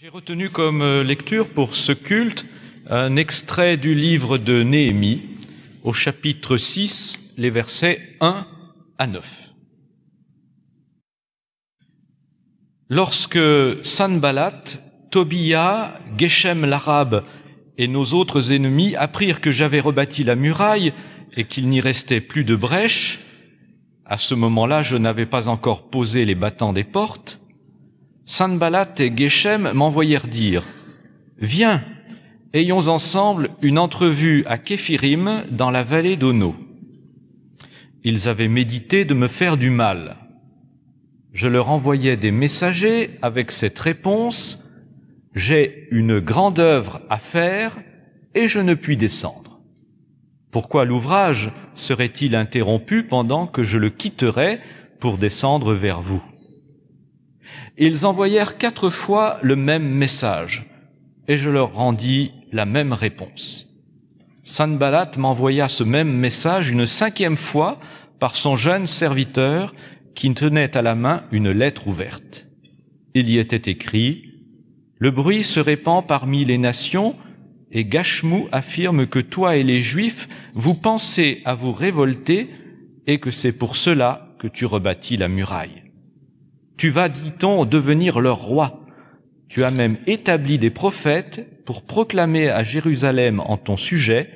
J'ai retenu comme euh, lecture pour ce culte un extrait du livre de Néhémie au chapitre 6, les versets 1 à 9. Lorsque Sanbalat, Tobia, Geshem l'arabe et nos autres ennemis apprirent que j'avais rebâti la muraille et qu'il n'y restait plus de brèche, à ce moment-là je n'avais pas encore posé les battants des portes, Sanbalat et Geshem m'envoyèrent dire Viens, ayons ensemble une entrevue à Képhirim dans la vallée d'Ono. Ils avaient médité de me faire du mal. Je leur envoyais des messagers avec cette réponse J'ai une grande œuvre à faire et je ne puis descendre. Pourquoi l'ouvrage serait-il interrompu pendant que je le quitterais pour descendre vers vous ils envoyèrent quatre fois le même message, et je leur rendis la même réponse. Sanballat m'envoya ce même message une cinquième fois par son jeune serviteur qui tenait à la main une lettre ouverte. Il y était écrit Le bruit se répand parmi les nations, et Gachemou affirme que toi et les Juifs, vous pensez à vous révolter, et que c'est pour cela que tu rebâtis la muraille. Tu vas, dit-on, devenir leur roi. Tu as même établi des prophètes pour proclamer à Jérusalem en ton sujet,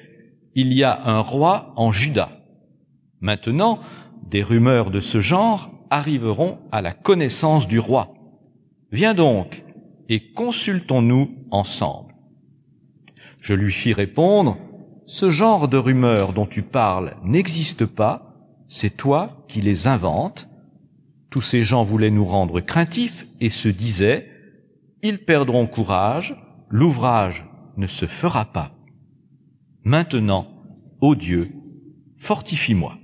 il y a un roi en Juda. Maintenant, des rumeurs de ce genre arriveront à la connaissance du roi. Viens donc et consultons-nous ensemble. Je lui fis répondre, ce genre de rumeurs dont tu parles n'existe pas, c'est toi qui les inventes, tous ces gens voulaient nous rendre craintifs et se disaient, ils perdront courage, l'ouvrage ne se fera pas. Maintenant, ô Dieu, fortifie-moi.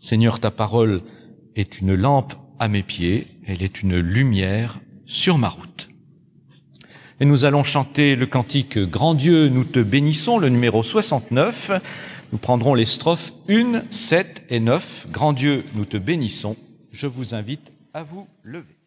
Seigneur, ta parole est une lampe à mes pieds, elle est une lumière sur ma route. Et nous allons chanter le cantique Grand Dieu, nous te bénissons, le numéro 69. Nous prendrons les strophes 1, 7 et 9. Grand Dieu, nous te bénissons. Je vous invite à vous lever.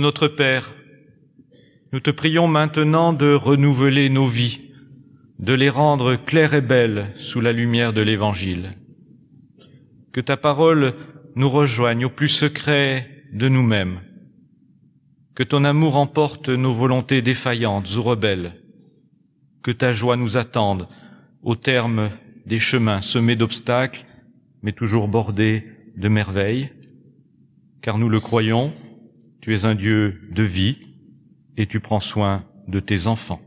notre Père, nous te prions maintenant de renouveler nos vies, de les rendre claires et belles sous la lumière de l'Évangile. Que ta parole nous rejoigne au plus secret de nous-mêmes. Que ton amour emporte nos volontés défaillantes ou rebelles. Que ta joie nous attende au terme des chemins semés d'obstacles, mais toujours bordés de merveilles, car nous le croyons, tu es un Dieu de vie et tu prends soin de tes enfants.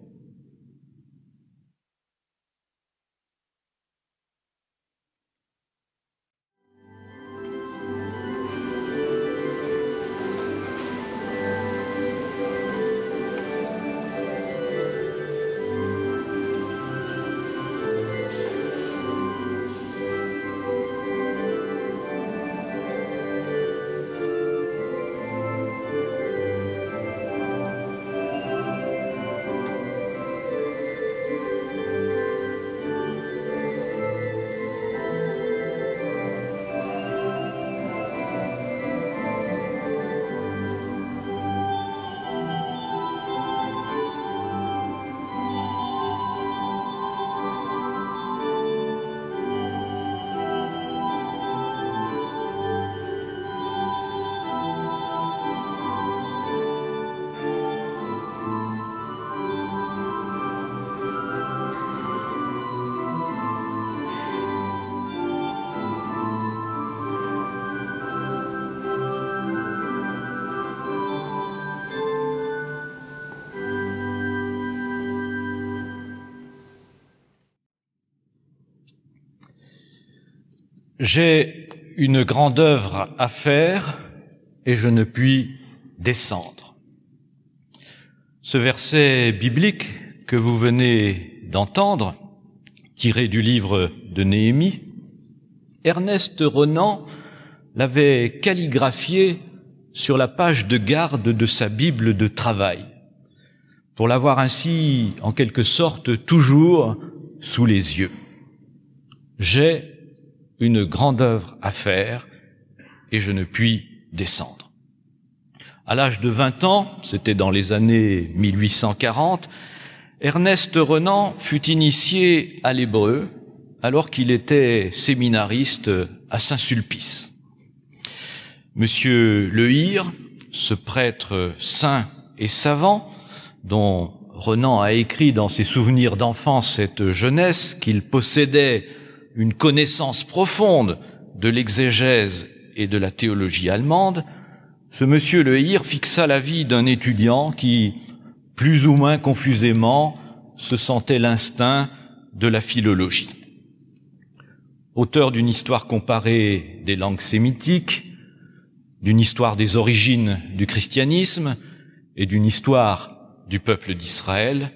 J'ai une grande œuvre à faire et je ne puis descendre. Ce verset biblique que vous venez d'entendre, tiré du livre de Néhémie, Ernest Renan l'avait calligraphié sur la page de garde de sa Bible de travail, pour l'avoir ainsi, en quelque sorte, toujours sous les yeux. J'ai une grande œuvre à faire et je ne puis descendre. À l'âge de 20 ans, c'était dans les années 1840, Ernest Renan fut initié à l'hébreu alors qu'il était séminariste à Saint-Sulpice. Monsieur Lehire, ce prêtre saint et savant, dont Renan a écrit dans ses souvenirs d'enfance cette jeunesse qu'il possédait une connaissance profonde de l'exégèse et de la théologie allemande, ce monsieur Le fixa la vie d'un étudiant qui, plus ou moins confusément, se sentait l'instinct de la philologie. Auteur d'une histoire comparée des langues sémitiques, d'une histoire des origines du christianisme et d'une histoire du peuple d'Israël,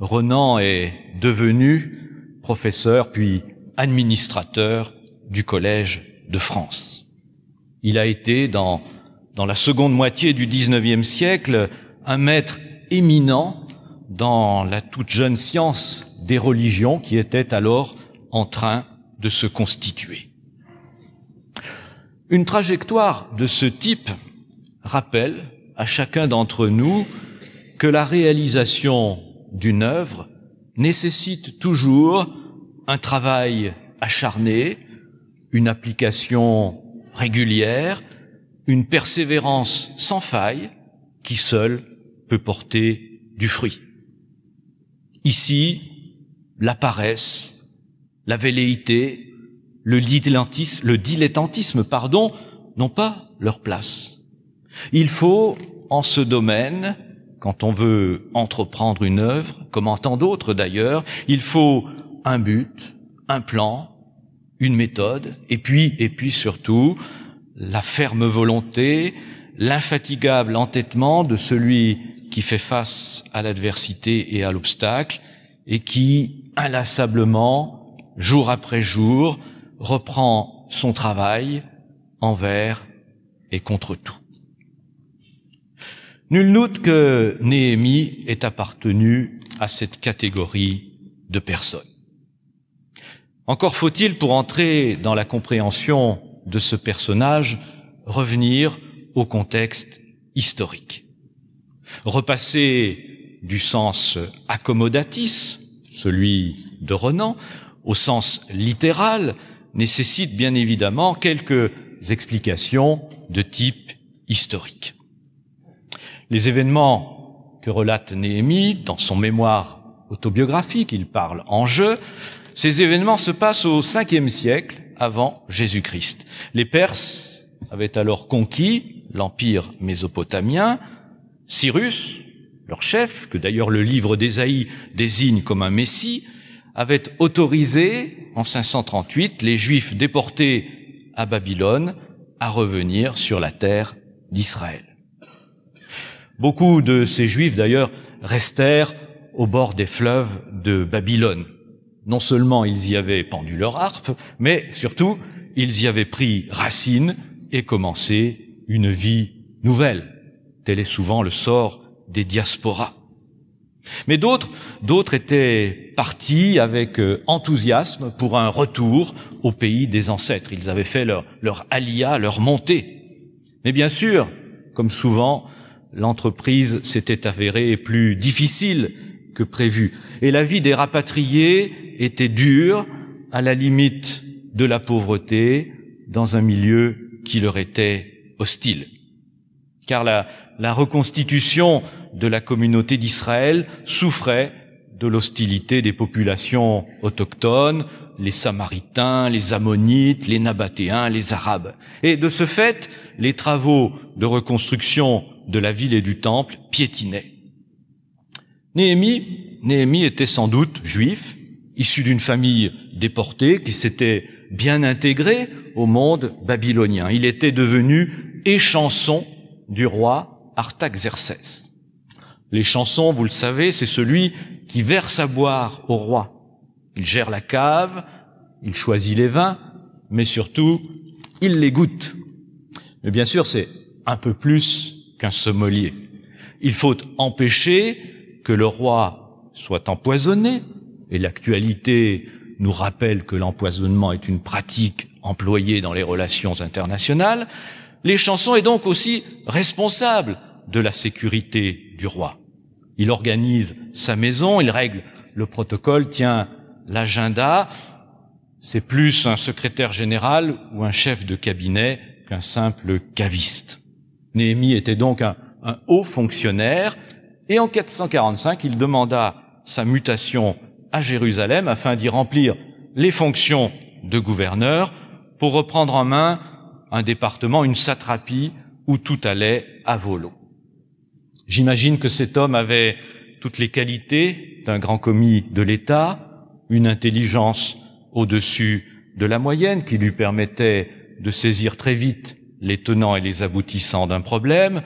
Renan est devenu professeur puis administrateur du Collège de France. Il a été, dans, dans la seconde moitié du XIXe siècle, un maître éminent dans la toute jeune science des religions qui était alors en train de se constituer. Une trajectoire de ce type rappelle à chacun d'entre nous que la réalisation d'une œuvre nécessite toujours un travail acharné, une application régulière, une persévérance sans faille qui seule peut porter du fruit. Ici, la paresse, la velléité, le dilettantisme, pardon, n'ont pas leur place. Il faut, en ce domaine, quand on veut entreprendre une œuvre, comme en tant d'autres d'ailleurs, il faut un but, un plan, une méthode, et puis, et puis surtout, la ferme volonté, l'infatigable entêtement de celui qui fait face à l'adversité et à l'obstacle, et qui, inlassablement, jour après jour, reprend son travail envers et contre tout. Nul doute que Néhémie est appartenu à cette catégorie de personnes. Encore faut-il, pour entrer dans la compréhension de ce personnage, revenir au contexte historique. Repasser du sens accommodatis, celui de Renan, au sens littéral, nécessite bien évidemment quelques explications de type historique. Les événements que relate Néhémie dans son mémoire autobiographique, il parle en jeu, ces événements se passent au 5e siècle avant Jésus-Christ. Les Perses avaient alors conquis l'empire mésopotamien. Cyrus, leur chef, que d'ailleurs le livre d'Ésaïe désigne comme un messie, avait autorisé en 538 les Juifs déportés à Babylone à revenir sur la terre d'Israël. Beaucoup de ces Juifs d'ailleurs restèrent au bord des fleuves de Babylone non seulement ils y avaient pendu leur harpe, mais surtout ils y avaient pris racine et commencé une vie nouvelle. Tel est souvent le sort des diasporas. Mais d'autres, d'autres étaient partis avec euh, enthousiasme pour un retour au pays des ancêtres. Ils avaient fait leur, leur alia, leur montée. Mais bien sûr, comme souvent, l'entreprise s'était avérée plus difficile que prévu. Et la vie des rapatriés était dur, à la limite de la pauvreté, dans un milieu qui leur était hostile. Car la, la reconstitution de la communauté d'Israël souffrait de l'hostilité des populations autochtones, les Samaritains, les Ammonites, les Nabatéens, les Arabes. Et de ce fait, les travaux de reconstruction de la ville et du temple piétinaient. Néhémie, Néhémie était sans doute juif, issu d'une famille déportée qui s'était bien intégrée au monde babylonien. Il était devenu échanson du roi Artaxerxès. Les vous le savez, c'est celui qui verse à boire au roi. Il gère la cave, il choisit les vins, mais surtout, il les goûte. Mais bien sûr, c'est un peu plus qu'un sommelier. Il faut empêcher que le roi soit empoisonné, et l'actualité nous rappelle que l'empoisonnement est une pratique employée dans les relations internationales, les chansons est donc aussi responsable de la sécurité du roi. Il organise sa maison, il règle le protocole, tient l'agenda. C'est plus un secrétaire général ou un chef de cabinet qu'un simple caviste. Néhémie était donc un, un haut fonctionnaire et en 445, il demanda sa mutation à Jérusalem afin d'y remplir les fonctions de gouverneur pour reprendre en main un département, une satrapie où tout allait à volo. J'imagine que cet homme avait toutes les qualités d'un grand commis de l'État, une intelligence au-dessus de la moyenne qui lui permettait de saisir très vite les tenants et les aboutissants d'un problème,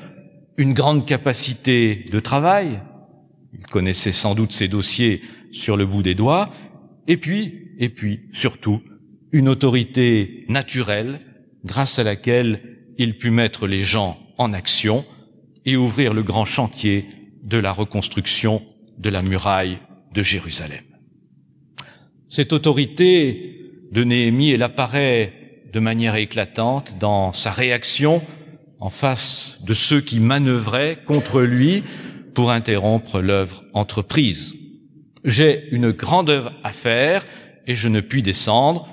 une grande capacité de travail, il connaissait sans doute ses dossiers sur le bout des doigts, et puis, et puis, surtout, une autorité naturelle grâce à laquelle il put mettre les gens en action et ouvrir le grand chantier de la reconstruction de la muraille de Jérusalem. Cette autorité de Néhémie, elle apparaît de manière éclatante dans sa réaction en face de ceux qui manœuvraient contre lui pour interrompre l'œuvre entreprise. J'ai une grande œuvre à faire et je ne puis descendre,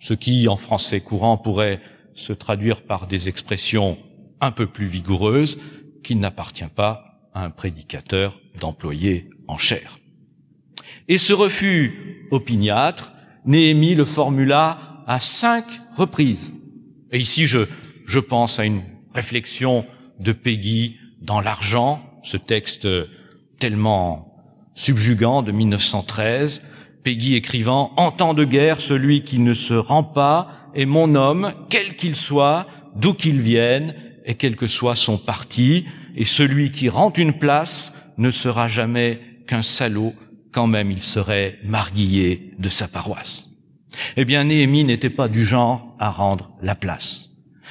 ce qui en français courant pourrait se traduire par des expressions un peu plus vigoureuses qu'il n'appartient pas à un prédicateur d'employés en chair. Et ce refus opiniâtre, émis le formula à cinq reprises. Et ici, je, je pense à une réflexion de Peggy dans l'argent, ce texte tellement subjugant de 1913, Peggy écrivant En temps de guerre, celui qui ne se rend pas est mon homme, quel qu'il soit, d'où qu'il vienne, et quel que soit son parti, et celui qui rend une place ne sera jamais qu'un salaud, quand même il serait marguillé de sa paroisse. Eh bien, Néhémie n'était pas du genre à rendre la place.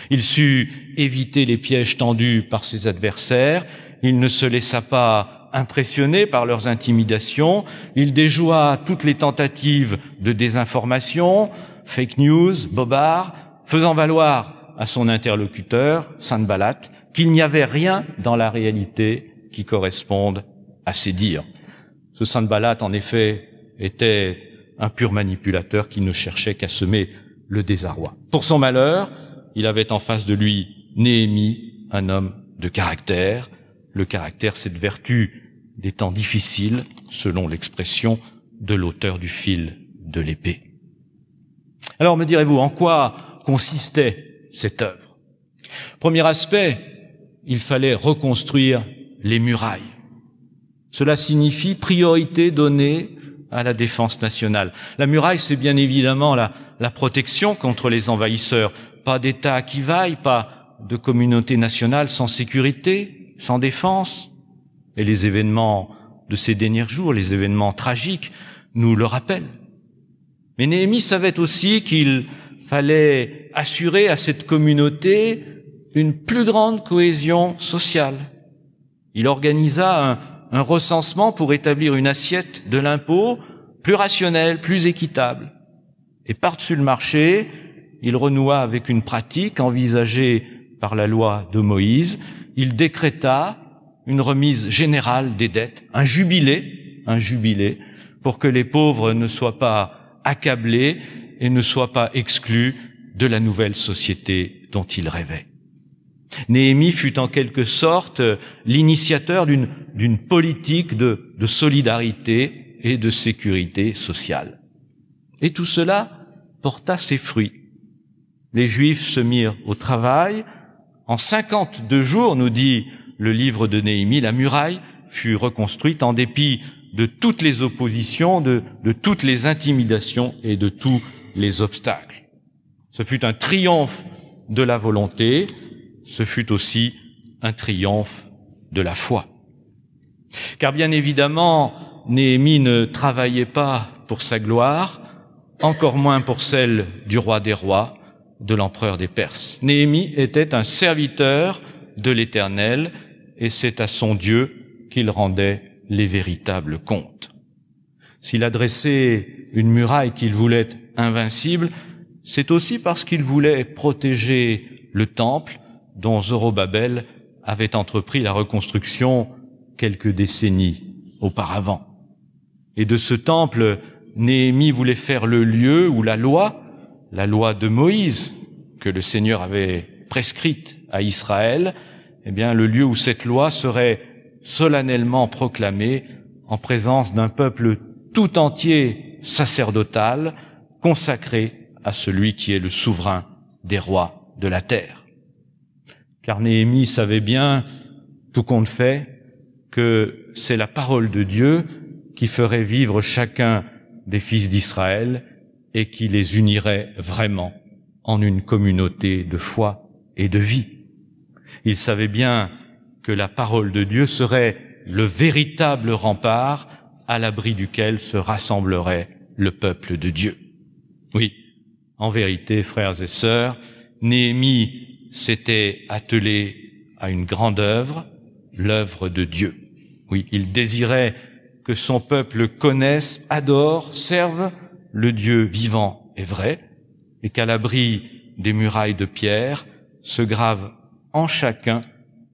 Il sut éviter les pièges tendus par ses adversaires, il ne se laissa pas Impressionné par leurs intimidations, il déjoua toutes les tentatives de désinformation, fake news, bobards, faisant valoir à son interlocuteur, sainte qu'il n'y avait rien dans la réalité qui corresponde à ses dires. Ce sainte en effet, était un pur manipulateur qui ne cherchait qu'à semer le désarroi. Pour son malheur, il avait en face de lui Néhémie, un homme de caractère, le caractère, cette vertu des temps difficiles, selon l'expression de l'auteur du fil de l'épée. Alors me direz-vous, en quoi consistait cette œuvre Premier aspect, il fallait reconstruire les murailles. Cela signifie priorité donnée à la défense nationale. La muraille, c'est bien évidemment la, la protection contre les envahisseurs, pas d'État qui vaille, pas de communauté nationale sans sécurité, sans défense. Et les événements de ces derniers jours, les événements tragiques, nous le rappellent. Mais Néhémie savait aussi qu'il fallait assurer à cette communauté une plus grande cohésion sociale. Il organisa un, un recensement pour établir une assiette de l'impôt plus rationnelle, plus équitable. Et par-dessus le marché, il renoua avec une pratique envisagée par la loi de Moïse, il décréta une remise générale des dettes, un jubilé, un jubilé, pour que les pauvres ne soient pas accablés et ne soient pas exclus de la nouvelle société dont ils rêvaient. Néhémie fut en quelque sorte l'initiateur d'une politique de, de solidarité et de sécurité sociale. Et tout cela porta ses fruits. Les Juifs se mirent au travail, en 52 jours, nous dit le livre de Néhémie, la muraille fut reconstruite en dépit de toutes les oppositions, de, de toutes les intimidations et de tous les obstacles. Ce fut un triomphe de la volonté, ce fut aussi un triomphe de la foi. Car bien évidemment, Néhémie ne travaillait pas pour sa gloire, encore moins pour celle du roi des rois, de l'empereur des Perses. Néhémie était un serviteur de l'Éternel et c'est à son Dieu qu'il rendait les véritables comptes. S'il adressait une muraille qu'il voulait invincible, c'est aussi parce qu'il voulait protéger le temple dont Zorobabel avait entrepris la reconstruction quelques décennies auparavant. Et de ce temple, Néhémie voulait faire le lieu où la loi, la loi de Moïse que le Seigneur avait prescrite à Israël, eh bien, le lieu où cette loi serait solennellement proclamée en présence d'un peuple tout entier sacerdotal consacré à celui qui est le souverain des rois de la terre. Car Néhémie savait bien, tout compte fait, que c'est la parole de Dieu qui ferait vivre chacun des fils d'Israël et qui les unirait vraiment en une communauté de foi et de vie. Il savait bien que la parole de Dieu serait le véritable rempart à l'abri duquel se rassemblerait le peuple de Dieu. Oui, en vérité, frères et sœurs, Néhémie s'était attelé à une grande œuvre, l'œuvre de Dieu. Oui, il désirait que son peuple connaisse, adore, serve le Dieu vivant est vrai, et qu'à l'abri des murailles de pierre se grave en chacun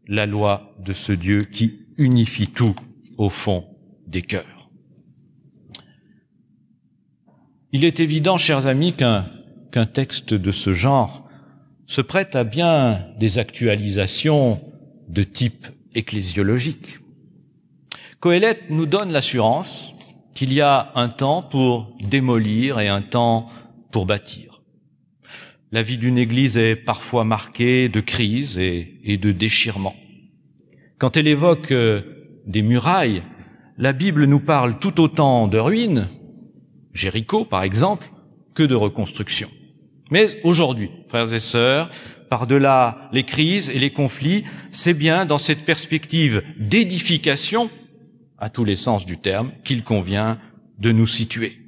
la loi de ce Dieu qui unifie tout au fond des cœurs. Il est évident, chers amis, qu'un texte de ce genre se prête à bien des actualisations de type ecclésiologique. Coëlette nous donne l'assurance qu'il y a un temps pour démolir et un temps pour bâtir. La vie d'une Église est parfois marquée de crises et, de déchirements. Quand elle évoque euh, des murailles, la Bible nous parle tout autant de ruines, Jéricho par exemple, que de reconstruction. Mais aujourd'hui, frères et sœurs, par-delà les crises et les conflits, c'est bien dans cette perspective d'édification à tous les sens du terme, qu'il convient de nous situer.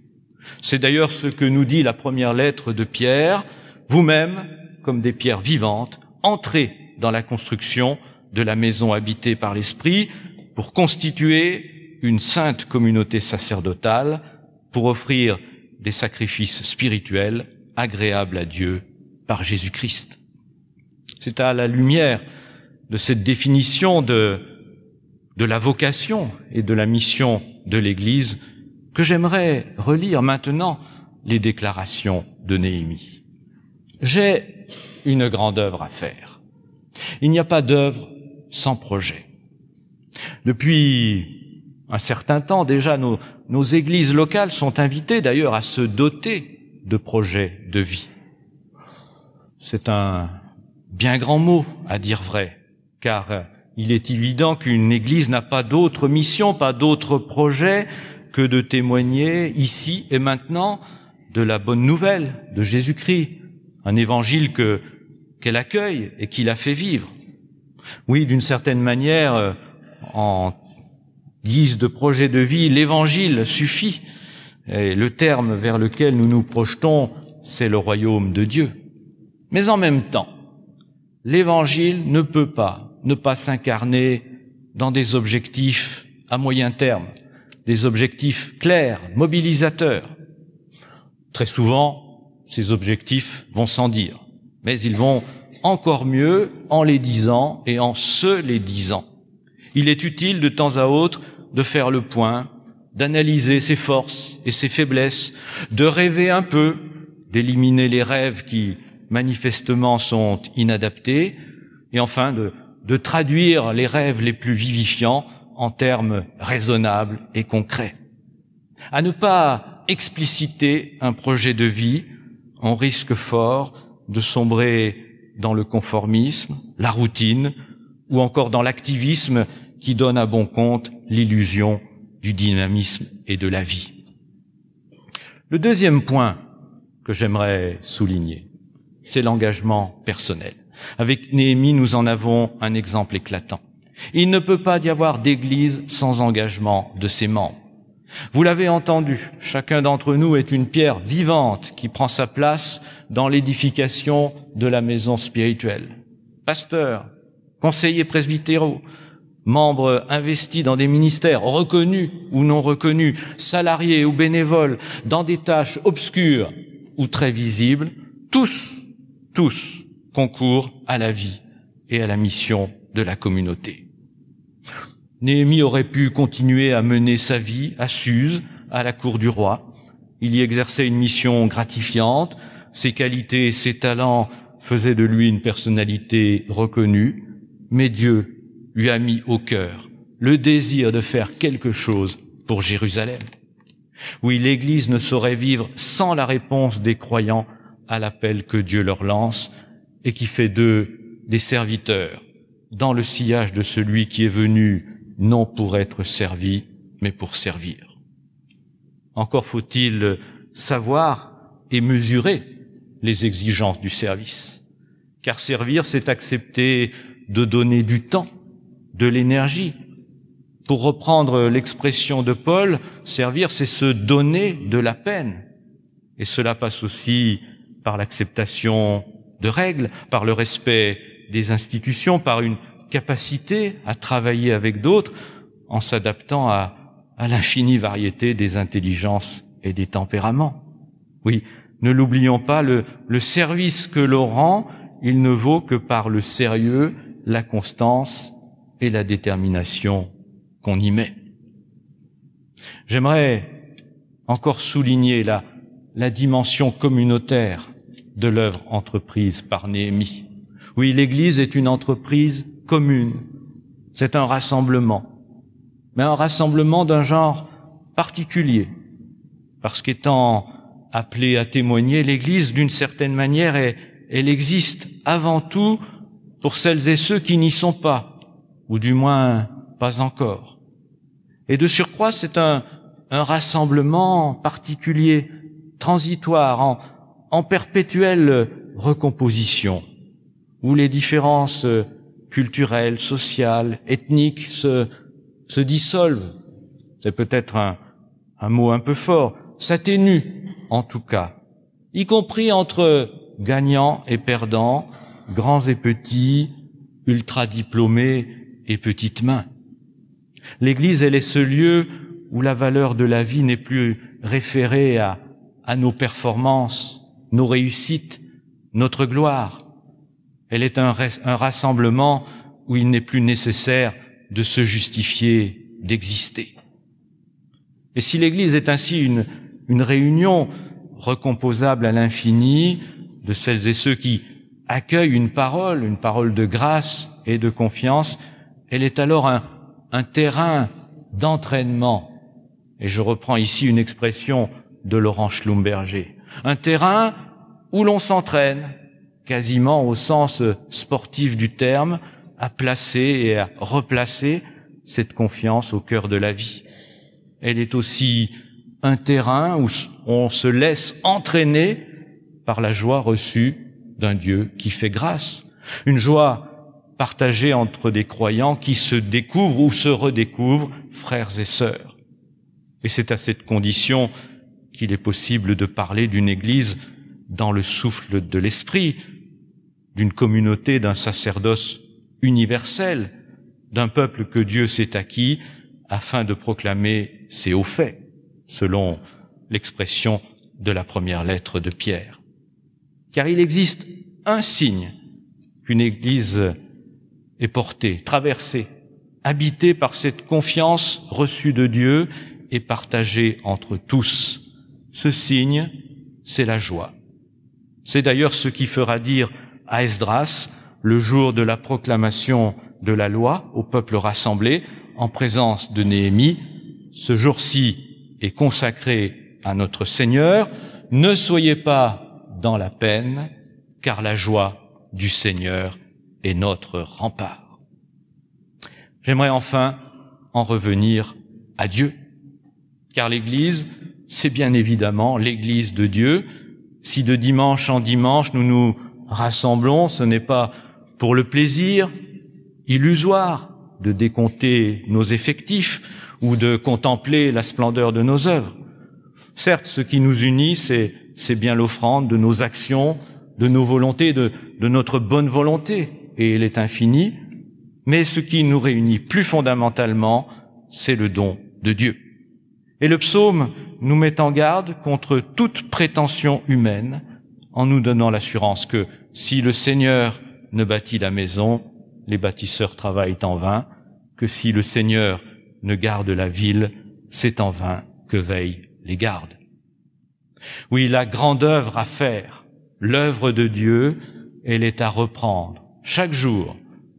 C'est d'ailleurs ce que nous dit la première lettre de Pierre, vous-même, comme des pierres vivantes, entrez dans la construction de la maison habitée par l'Esprit pour constituer une sainte communauté sacerdotale, pour offrir des sacrifices spirituels agréables à Dieu par Jésus-Christ. C'est à la lumière de cette définition de de la vocation et de la mission de l'Église que j'aimerais relire maintenant les déclarations de Néhémie. J'ai une grande œuvre à faire. Il n'y a pas d'œuvre sans projet. Depuis un certain temps déjà, nos, nos églises locales sont invitées d'ailleurs à se doter de projets de vie. C'est un bien grand mot à dire vrai, car euh, il est évident qu'une Église n'a pas d'autre mission, pas d'autre projet que de témoigner ici et maintenant de la bonne nouvelle de Jésus-Christ, un évangile que qu'elle accueille et qui a fait vivre. Oui, d'une certaine manière, euh, en guise de projet de vie, l'évangile suffit. Et le terme vers lequel nous nous projetons, c'est le royaume de Dieu. Mais en même temps, l'évangile ne peut pas ne pas s'incarner dans des objectifs à moyen terme, des objectifs clairs, mobilisateurs. Très souvent, ces objectifs vont sans dire, mais ils vont encore mieux en les disant et en se les disant. Il est utile de temps à autre de faire le point, d'analyser ses forces et ses faiblesses, de rêver un peu, d'éliminer les rêves qui manifestement sont inadaptés, et enfin de de traduire les rêves les plus vivifiants en termes raisonnables et concrets. À ne pas expliciter un projet de vie, on risque fort de sombrer dans le conformisme, la routine, ou encore dans l'activisme qui donne à bon compte l'illusion du dynamisme et de la vie. Le deuxième point que j'aimerais souligner, c'est l'engagement personnel. Avec Néhémie, nous en avons un exemple éclatant. Il ne peut pas y avoir d'église sans engagement de ses membres. Vous l'avez entendu, chacun d'entre nous est une pierre vivante qui prend sa place dans l'édification de la maison spirituelle. Pasteurs, conseillers presbytéraux, membres investis dans des ministères reconnus ou non reconnus, salariés ou bénévoles, dans des tâches obscures ou très visibles, tous, tous concours à la vie et à la mission de la communauté. Néhémie aurait pu continuer à mener sa vie à Suse, à la cour du roi. Il y exerçait une mission gratifiante. Ses qualités et ses talents faisaient de lui une personnalité reconnue. Mais Dieu lui a mis au cœur le désir de faire quelque chose pour Jérusalem. Oui, l'Église ne saurait vivre sans la réponse des croyants à l'appel que Dieu leur lance et qui fait d'eux des serviteurs dans le sillage de celui qui est venu non pour être servi, mais pour servir. Encore faut-il savoir et mesurer les exigences du service, car servir, c'est accepter de donner du temps, de l'énergie. Pour reprendre l'expression de Paul, servir, c'est se donner de la peine, et cela passe aussi par l'acceptation de règles, par le respect des institutions, par une capacité à travailler avec d'autres en s'adaptant à, l'infinie variété des intelligences et des tempéraments. Oui, ne l'oublions pas, le, service que l'on rend, il ne vaut que par le sérieux, la constance et la détermination qu'on y met. J'aimerais encore souligner la dimension communautaire de l'œuvre entreprise par Néhémie. Oui, l'Église est une entreprise commune, c'est un rassemblement, mais un rassemblement d'un genre particulier, parce qu'étant appelée à témoigner, l'Église, d'une certaine manière, elle existe avant tout pour celles et ceux qui n'y sont pas, ou du moins pas encore. Et de surcroît, c'est un, rassemblement particulier, transitoire, en, en perpétuelle recomposition, où les différences euh, culturelles, sociales, ethniques se, dissolvent. C'est peut-être un, mot un peu fort, s'atténue en tout cas, y compris entre gagnants et perdants, grands et petits, ultra-diplômés et petites mains. L'Église, elle est ce lieu où la valeur de la vie n'est plus référée à nos performances, nos réussites, notre gloire. Elle est un, rassemblement où il n'est plus nécessaire de se justifier, d'exister. Et si l'Église est ainsi une, réunion recomposable à l'infini de celles et ceux qui accueillent une parole, une parole de grâce et de confiance, elle est alors un terrain d'entraînement. Et je reprends ici une expression de Laurent Schlumberger un terrain où l'on s'entraîne, quasiment au sens sportif du terme, à placer et à replacer cette confiance au cœur de la vie. Elle est aussi un terrain où on se laisse entraîner par la joie reçue d'un Dieu qui fait grâce, une joie partagée entre des croyants qui se découvrent ou se redécouvrent frères et sœurs. Et c'est à cette condition qu'il est possible de parler d'une Église dans le souffle de l'Esprit, d'une communauté, d'un sacerdoce universel, d'un peuple que Dieu s'est acquis afin de proclamer ses hauts faits, selon l'expression de la première lettre de Pierre. Car il existe un signe qu'une Église est portée, traversée, habitée par cette confiance reçue de Dieu et partagée entre tous. Ce signe, c'est la joie. C'est d'ailleurs ce qui fera dire à Esdras, le jour de la proclamation de la loi au peuple rassemblé, en présence de Néhémie, ce jour-ci est consacré à notre Seigneur, ne soyez pas dans la peine, car la joie du Seigneur est notre rempart. J'aimerais enfin en revenir à Dieu, car l'Église c'est bien évidemment l'Église de Dieu. Si de dimanche en dimanche nous nous rassemblons, ce n'est pas pour le plaisir illusoire de décompter nos effectifs ou de contempler la splendeur de nos œuvres. Certes, ce qui nous unit, c'est, bien l'offrande de nos actions, de nos volontés, de, de notre bonne volonté, et elle est infinie, mais ce qui nous réunit plus fondamentalement, c'est le don de Dieu. Et le psaume nous met en garde contre toute prétention humaine en nous donnant l'assurance que si le Seigneur ne bâtit la maison, les bâtisseurs travaillent en vain, que si le Seigneur ne garde la ville, c'est en vain que veillent les gardes. Oui, la grande œuvre à faire, l'œuvre de Dieu, elle est à reprendre chaque jour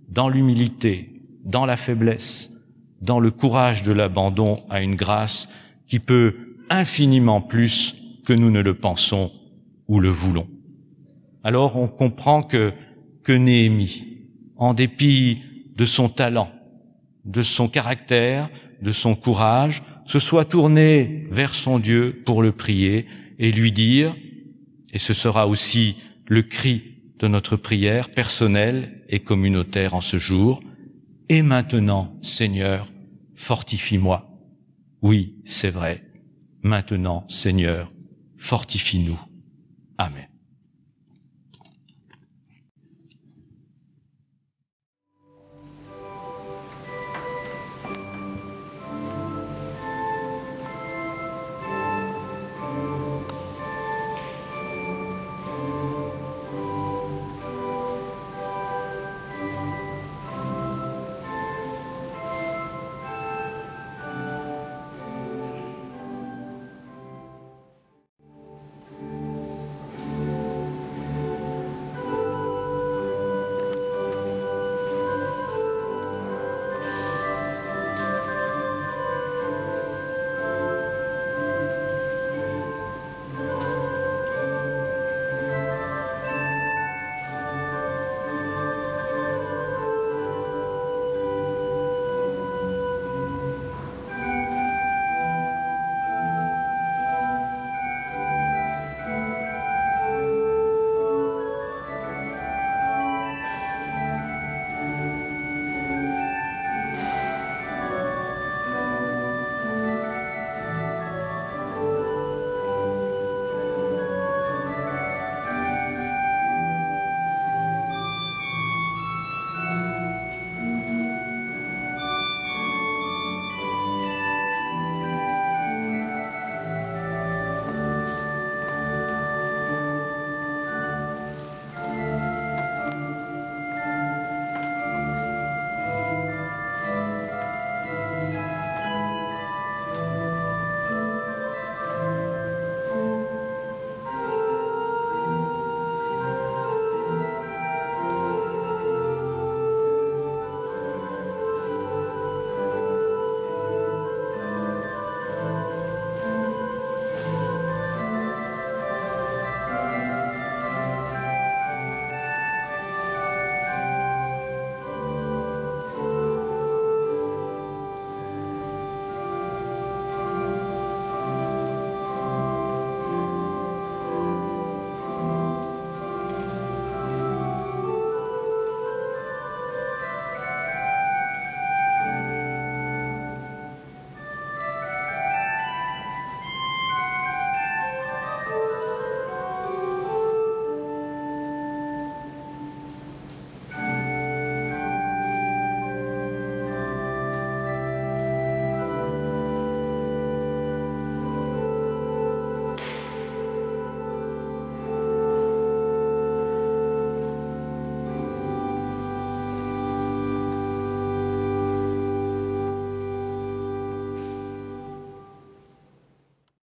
dans l'humilité, dans la faiblesse, dans le courage de l'abandon à une grâce qui peut infiniment plus que nous ne le pensons ou le voulons. Alors on comprend que, que Néhémie, en dépit de son talent, de son caractère, de son courage, se soit tourné vers son Dieu pour le prier et lui dire, et ce sera aussi le cri de notre prière personnelle et communautaire en ce jour, et maintenant, Seigneur, fortifie-moi. Oui, c'est vrai. Maintenant, Seigneur, fortifie-nous. Amen.